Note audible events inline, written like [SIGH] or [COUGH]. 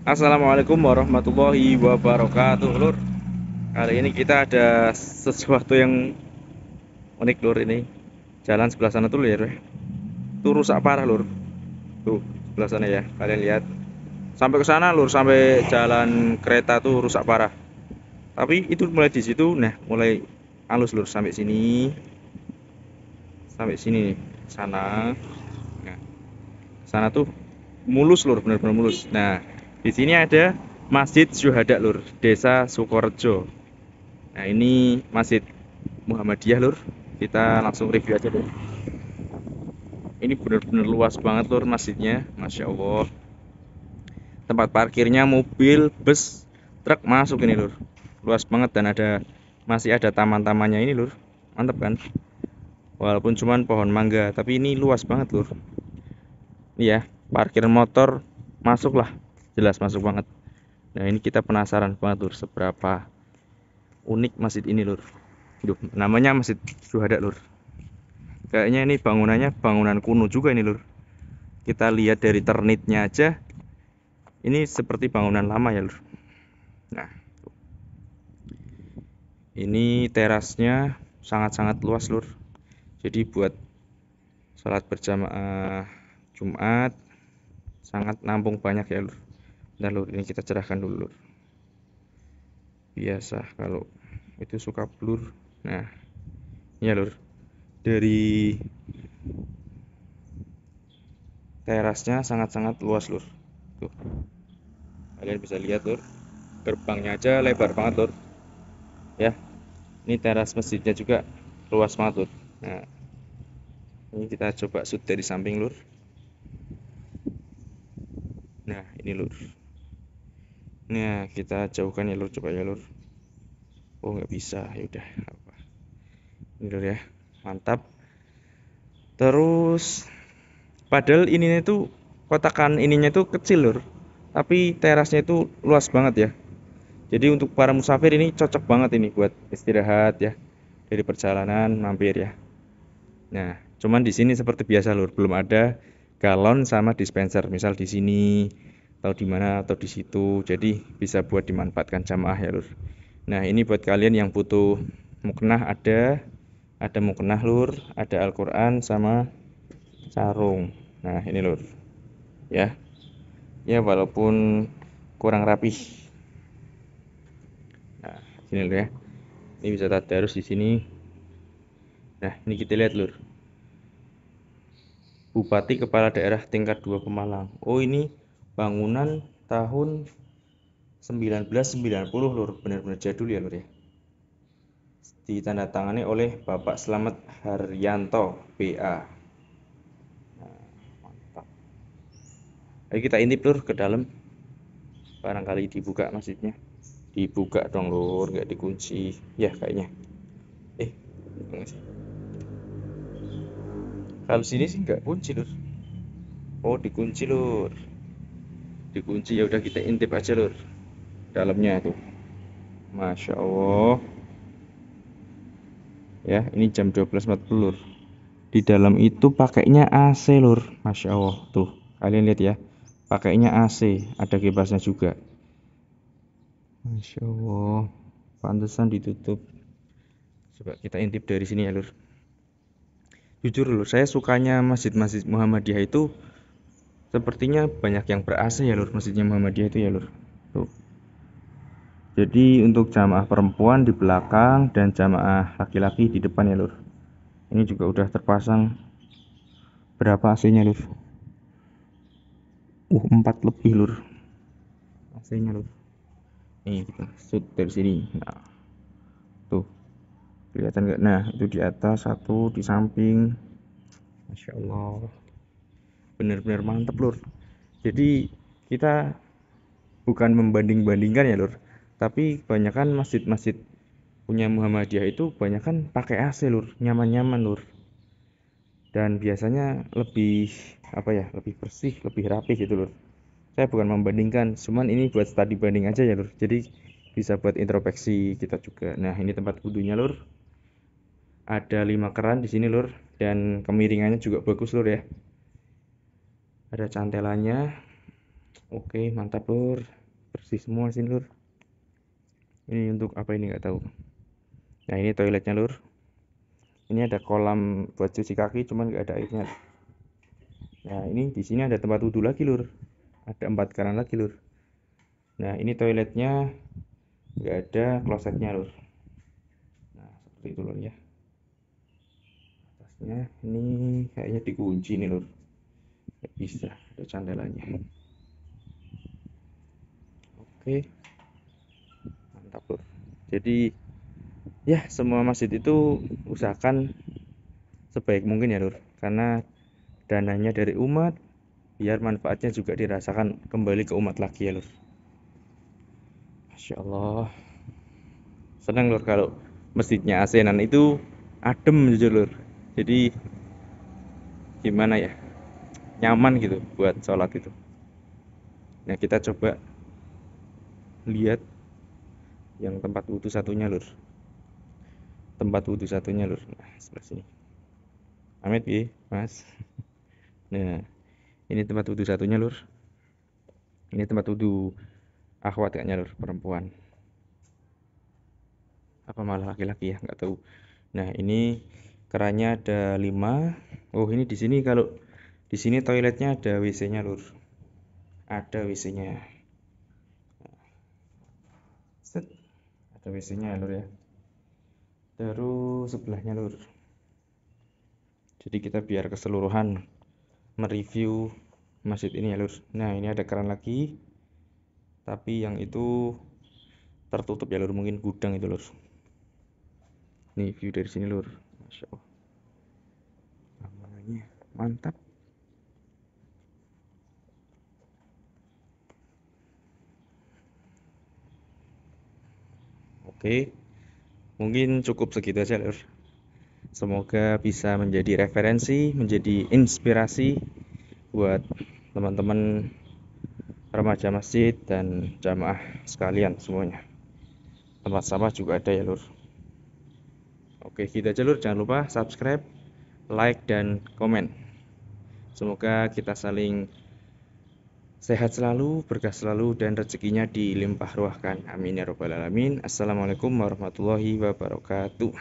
Assalamualaikum warahmatullahi wabarakatuh Lur Kali ini kita ada sesuatu yang unik Lur ini Jalan sebelah sana tuh Lur Itu ya. rusak parah Lur Tuh sebelah sana ya kalian lihat Sampai ke sana Lur sampai jalan kereta tuh rusak parah Tapi itu mulai di situ nah mulai halus Lur sampai sini Sampai sini sana nah, sana tuh mulus Lur bener-bener mulus Nah di sini ada Masjid Syuhada Lur, Desa Sukorejo. Nah, ini Masjid Muhammadiyah Lur. Kita langsung review aja deh. Ini benar-benar luas banget Lur masjidnya, Masya Allah. Tempat parkirnya mobil, bus, truk masuk ini Lur. Luas banget dan ada masih ada taman-tamannya ini Lur. Mantap kan? Walaupun cuman pohon mangga, tapi ini luas banget Lur. Iya, parkir motor masuklah jelas masuk banget nah ini kita penasaran banget lur seberapa unik masjid ini lur namanya masjid suhada lur kayaknya ini bangunannya bangunan kuno juga ini lur kita lihat dari ternitnya aja ini seperti bangunan lama ya lur nah ini terasnya sangat-sangat luas lur jadi buat sholat berjamaah Jumat sangat nampung banyak ya lur dan lur ini kita cerahkan dulu lur. biasa kalau itu suka blur nah ini ya lur dari terasnya sangat-sangat luas lur tuh kalian bisa lihat lur gerbangnya aja lebar banget lur ya ini teras masjidnya juga luas banget lur nah ini kita coba shoot dari samping lur nah ini lur nah kita jauhkan ya lur coba ya lur oh nggak bisa ya udah apa ini lur ya mantap terus padahal ininya itu kotakan ininya itu kecil lur tapi terasnya itu luas banget ya jadi untuk para musafir ini cocok banget ini buat istirahat ya dari perjalanan mampir ya nah cuman di sini seperti biasa lur belum ada galon sama dispenser misal di sini atau di mana atau di situ. Jadi bisa buat dimanfaatkan jamaah ya lur. Nah, ini buat kalian yang butuh muknah ada ada muknah lur, ada Al-Qur'an sama sarung. Nah, ini lur. Ya. Ya walaupun kurang rapih. Nah, sini lur ya. Ini bisa tadarus di sini. Nah, ini kita lihat lur. Bupati Kepala Daerah tingkat 2 Pemalang. Oh, ini bangunan tahun 1990 lur benar-benar jadul ya lur ya ditandatangani oleh Bapak Selamat Haryanto PA. nah, mantap ayo kita intip lur ke dalam barangkali dibuka masjidnya dibuka dong lur nggak dikunci ya kayaknya eh kalau sini sih nggak kunci lur oh dikunci lur dikunci ya udah kita intip aja lur dalamnya tuh Masya Allah ya ini jam empat lur di dalam itu pakainya AC lur Masya Allah tuh kalian lihat ya pakainya AC ada kipasnya juga Masya Allah pantesan ditutup coba kita intip dari sini ya lur jujur lur saya sukanya masjid-masjid Muhammadiyah itu sepertinya banyak yang ber ya lur masjidnya Muhammadiyah itu ya lur tuh jadi untuk jamaah perempuan di belakang dan jamaah laki-laki di depan ya lur ini juga udah terpasang berapa AC nya lur uh 4 lebih lur AC nya lur ini kita shoot dari sini nah tuh kelihatan nggak nah itu di atas satu di samping Masya Allah benar-benar mantep lur hmm. jadi kita bukan membanding-bandingkan ya lur tapi kebanyakan masjid-masjid punya Muhammadiyah itu kebanyakan pakai AC lur nyaman-nyaman lur dan biasanya lebih apa ya lebih bersih lebih rapi gitu lur saya bukan membandingkan cuman ini buat study banding aja ya lur jadi bisa buat introspeksi kita juga nah ini tempat wudhunya lur ada lima keran di sini lur dan kemiringannya juga bagus lur ya ada cantelannya oke mantap lur bersih semua sih lur ini untuk apa ini nggak tahu nah ini toiletnya lur ini ada kolam buat cuci kaki cuman nggak ada airnya nah ini di sini ada tempat wudhu lagi lur ada empat keran lagi lur nah ini toiletnya nggak ada klosetnya lur nah seperti itu lur ya atasnya ini kayaknya dikunci nih lur bisa ada candelanya, hmm. oke mantap loh jadi ya semua masjid itu usahakan sebaik mungkin ya Lur karena dananya dari umat biar manfaatnya juga dirasakan kembali ke umat lagi ya Lur Masya Allah senang Lur kalau masjidnya Asenan itu adem jujur Lur jadi gimana ya nyaman gitu buat sholat itu nah kita coba lihat yang tempat wudhu satunya lur tempat wudhu satunya lur nah sebelah sini amit bi mas [LAUGHS] nah ini tempat wudhu satunya lur ini tempat wudhu akhwat kayaknya lur perempuan apa malah laki-laki ya nggak tahu nah ini kerannya ada lima oh ini di sini kalau di sini toiletnya ada WC-nya lur ada WC-nya ada WC-nya lur ya terus sebelahnya lur jadi kita biar keseluruhan mereview masjid ini ya lur nah ini ada keran lagi tapi yang itu tertutup ya lur mungkin gudang itu lur ini view dari sini lur masya allah mantap Oke. Mungkin cukup segitu aja, Lur. Semoga bisa menjadi referensi, menjadi inspirasi buat teman-teman remaja masjid dan jamaah sekalian semuanya. Tempat sampah juga ada ya, Lur. Oke, kita gitu jalur Jangan lupa subscribe, like dan komen. Semoga kita saling Sehat selalu, berkah selalu, dan rezekinya dilimpah ruahkan. Amin ya Rabbal alamin. Assalamualaikum warahmatullahi wabarakatuh.